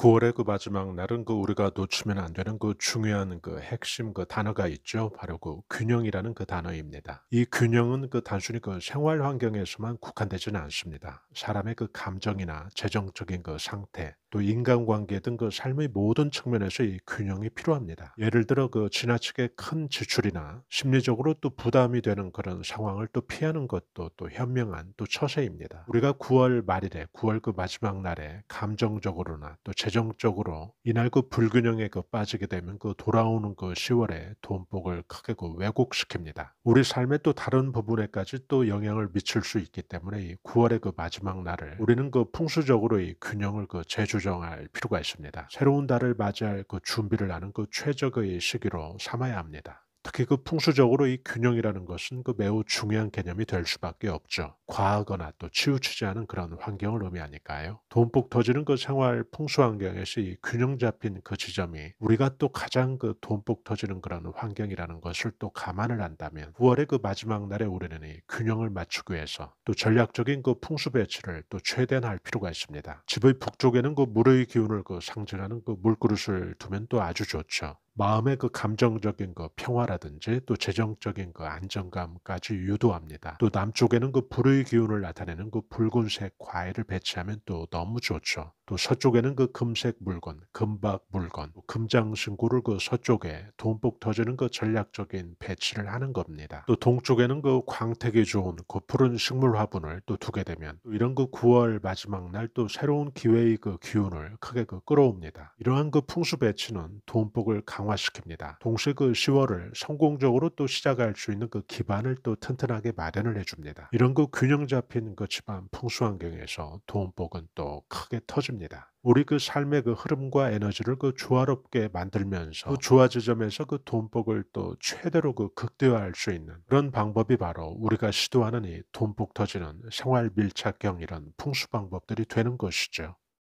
9월의 그 마지막 날은 그 우리가 놓치면 안 되는 그 중요한 그 핵심 그 단어가 있죠. 바로 그 균형이라는 그 단어입니다. 이 균형은 그 단순히 그 생활 환경에서만 국한되지는 않습니다. 사람의 그 감정이나 재정적인 그 상태, 또 인간관계 등 그 삶의 모든 측면에서 이 균형이 필요합니다. 예를 들어 그 지나치게 큰 지출이나 심리적으로 또 부담이 되는 그런 상황을 또 피하는 것도 또 현명한 또 처세입니다. 우리가 9월 말일에 9월 그 마지막 날에 감정적으로나 또재 재정적으로 이날 그 불균형에 그 빠지게 되면 그 돌아오는 그 10월에 돈복을 크게 그 왜곡시킵니다. 우리 삶의 또 다른 부분에까지 또 영향을 미칠 수 있기 때문에 9월의 그 마지막 날을 우리는 그 풍수적으로 이 균형을 그 재조정할 필요가 있습니다. 새로운 달을 맞이할 그 준비를 하는 그 최적의 시기로 삼아야 합니다. 특히 그 풍수적으로 이 균형이라는 것은 그 매우 중요한 개념이 될 수밖에 없죠. 과하거나 또 치우치지 않은 그런 환경을 의미하니까요. 돈폭 터지는 그 생활 풍수 환경에서 이 균형 잡힌 그 지점이 우리가 또 가장 그 돈폭 터지는 그런 환경이라는 것을 또 감안을 한다면 9월의 그 마지막 날에 우리는 이 균형을 맞추기 위해서 또 전략적인 그 풍수 배치를 또 최대한 할 필요가 있습니다. 집의 북쪽에는 그 물의 기운을 그 상징하는 그 물그릇을 두면 또 아주 좋죠. 마음의 그 감정적인 거 평화라든지 또 재정적인 거 안정감까지 유도합니다. 또 남쪽에는 그 불의 기운을 나타내는 그 붉은색 과일을 배치하면 또 너무 좋죠. 또 서쪽에는 그 금색 물건, 금박 물건, 뭐 금장신구를 그 서쪽에 돈복 터지는 그 전략적인 배치를 하는 겁니다. 또 동쪽에는 그 광택이 좋은 그 푸른 식물 화분을 또 두게 되면 또 이런 그 9월 마지막 날 또 새로운 기회의 그 기운을 크게 그 끌어옵니다. 이러한 그 풍수 배치는 돈복을 강화시킵니다. 동시에 그 10월을 성공적으로 또 시작할 수 있는 그 기반을 또 튼튼하게 마련을 해줍니다. 이런 그 균형 잡힌 그 집안 풍수 환경에서 돈복은 또 크게 터집니다. 있습니다. 우리 그 삶의 그 흐름과 에너지를 그 조화롭게 만들면서 그 조화 지점에서 그 돈복을 또 최대로 그 극대화할 수 있는 그런 방법이 바로 우리가 시도하는 이 돈복 터지는 생활 밀착형 이런 풍수 방법들이 되는 것이죠.